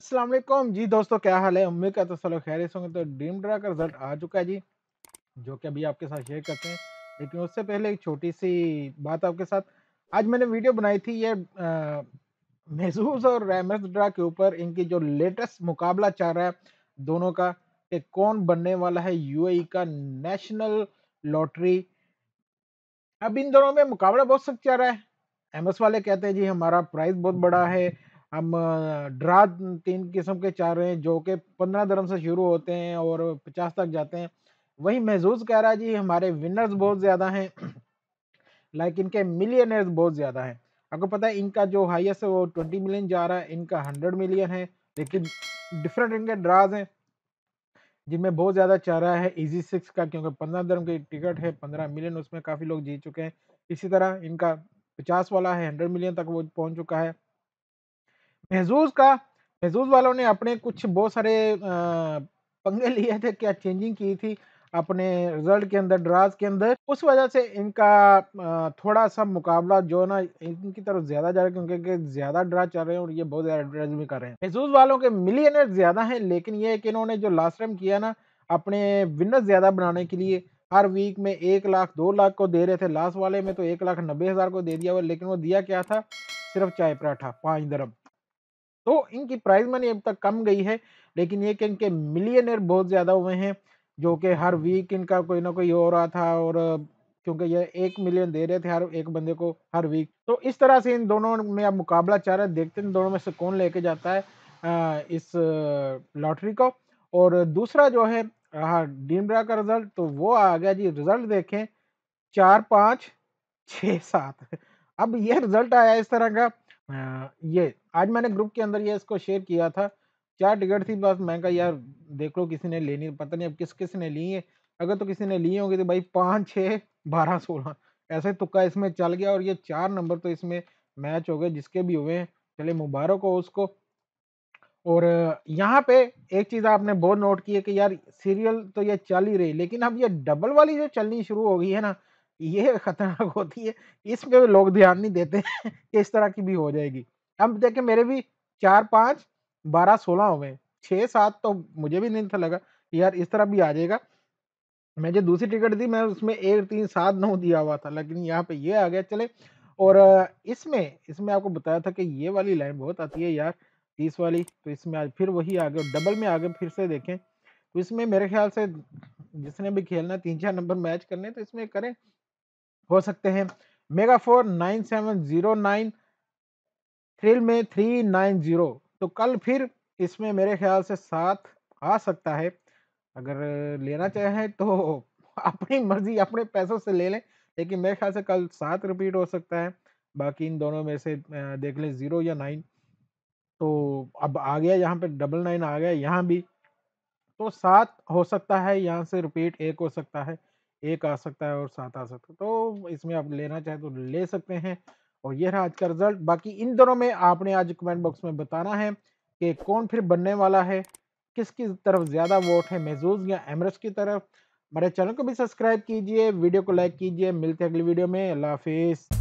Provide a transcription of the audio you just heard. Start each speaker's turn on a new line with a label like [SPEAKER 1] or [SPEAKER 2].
[SPEAKER 1] असलम जी दोस्तों क्या हाल है उम्मीद का तो सलो खैर होंगे तो ड्रीम ड्रा का रिजल्ट आ चुका है जी जो कि अभी आपके साथ शेयर करते हैं लेकिन उससे पहले एक छोटी सी बात आपके साथ आज मैंने वीडियो बनाई थी ये महसूस और रेमस ड्रा के ऊपर इनकी जो लेटेस्ट मुकाबला चल रहा है दोनों का कि कौन बनने वाला है यू e का नेशनल लॉटरी अब इन दोनों में मुकाबला बहुत सख्त चल रहा है एमएस वाले कहते हैं जी हमारा प्राइस बहुत बड़ा है हम ड्रा तीन किस्म के चाह रहे हैं जो कि पंद्रह धर्म से शुरू होते हैं और पचास तक जाते हैं। वहीं महज़ूज़ कह रहा है जी हमारे विनर्स बहुत ज़्यादा हैं। लाइक इनके मिलियनर्स बहुत ज़्यादा हैं। आपको पता है इनका जो हाइस्ट है वो ट्वेंटी मिलियन जा रहा है, इनका हंड्रेड मिलियन है लेकिन डिफरेंट इनके ड्राज़ हैं। जिनमें बहुत ज़्यादा चारा है इजी सिक्स का क्योंकि पंद्रह धर्म की टिकट है पंद्रह मिलियन उसमें काफ़ी लोग जीत चुके हैं। इसी तरह इनका पचास वाला है हंड्रेड मिलियन तक वो पहुँच चुका है। महजूज का महजूज वालों ने अपने कुछ बहुत सारे पंगे लिए थे क्या चेंजिंग की थी अपने रिजल्ट के अंदर ड्राज के अंदर उस वजह से इनका थोड़ा सा मुकाबला जो ना इनकी तरफ ज्यादा जा रहा है क्योंकि ज़्यादा ड्रा चल रहे हैं और ये बहुत ज़्यादा ड्राज भी कर रहे हैं महसूस वालों के मिलियनर ज़्यादा हैं लेकिन ये कि इन्होंने जो लास्ट टाइम किया ना अपने विनर ज़्यादा बनाने के लिए हर वीक में एक लाख दो लाख को दे रहे थे लास्ट वाले में तो एक लाख नब्बे हज़ार को दे दिया हुआ लेकिन वो दिया क्या था सिर्फ चाय पराठा पाँच दरम तो इनकी प्राइज मनी अब तक कम गई है लेकिन ये कि इनके मिलियनर बहुत ज़्यादा हुए हैं जो कि हर वीक इनका कोई ना कोई हो रहा था और क्योंकि ये एक मिलियन दे रहे थे हर एक बंदे को हर वीक तो इस तरह से इन दोनों में अब मुकाबला चाह रहे हैं देखते हैं दोनों में से कौन लेके जाता है इस लॉटरी को और दूसरा जो है रहा डीमरा का रिजल्ट तो वो आ गया जी रिजल्ट देखें चार पाँच छ सात अब ये रिजल्ट आया इस तरह का ये आज मैंने ग्रुप के अंदर ये इसको शेयर किया था चार टिकट थी बस मैं कहा यार देख लो किसी ने लेनी पता नहीं अब किस किस ने ली है अगर तो किसी ने ली होगी तो भाई पाँच छः बारह सोलह ऐसे तुक्का इसमें चल गया और ये चार नंबर तो इसमें मैच हो गए जिसके भी हुए हैं चले मुबारक हो उसको और यहाँ पे एक चीज़ आपने बहुत नोट की है कि यार सीरियल तो ये चल ही रही लेकिन अब ये डबल वाली जो चलनी शुरू हो गई है ना ये खतरनाक होती है इसमें भी लोग ध्यान नहीं देते कि इस तरह की भी हो जाएगी अब देखे मेरे भी चार पाँच बारह सोलह हो गए छः सात तो मुझे भी नहीं था लगा यार इस तरह भी आ जाएगा मैं जो दूसरी टिकट थी मैं उसमें एक तीन सात नौ दिया हुआ था लेकिन यहाँ पे ये आ गया चले और इसमें इसमें आपको बताया था कि ये वाली लाइन बहुत आती है यार तीस वाली तो इसमें आज फिर वही आ गए डबल में आ गए फिर से देखें तो इसमें मेरे ख्याल से जिसने भी खेलना तीन चार नंबर मैच करने तो इसमें करें हो सकते हैं mega four nine seven zero nine thrill में थ्री नाइन जीरो तो कल फिर इसमें मेरे ख्याल से साथ आ सकता है अगर लेना चाहें तो अपनी मर्जी अपने पैसों से ले लें लेकिन मेरे ख्याल से कल सात रिपीट हो सकता है बाकी इन दोनों में से देख लें ज़ीरो या नाइन तो अब आ गया यहाँ पे डबल नाइन आ गया यहाँ भी तो सात हो सकता है यहाँ से रिपीट एक हो सकता है एक आ सकता है और सात आ सकता है तो इसमें आप लेना चाहें तो ले सकते हैं और यह रहा आज का रिजल्ट बाकी इन दोनों में आपने आज कमेंट बॉक्स में बताना है कि कौन फिर बनने वाला है किसकी तरफ ज़्यादा वोट है महजूज या एमरस की तरफ हमारे चैनल को भी सब्सक्राइब कीजिए वीडियो को लाइक कीजिए मिलते हैं अगली वीडियो में अल्लाह हाफिज़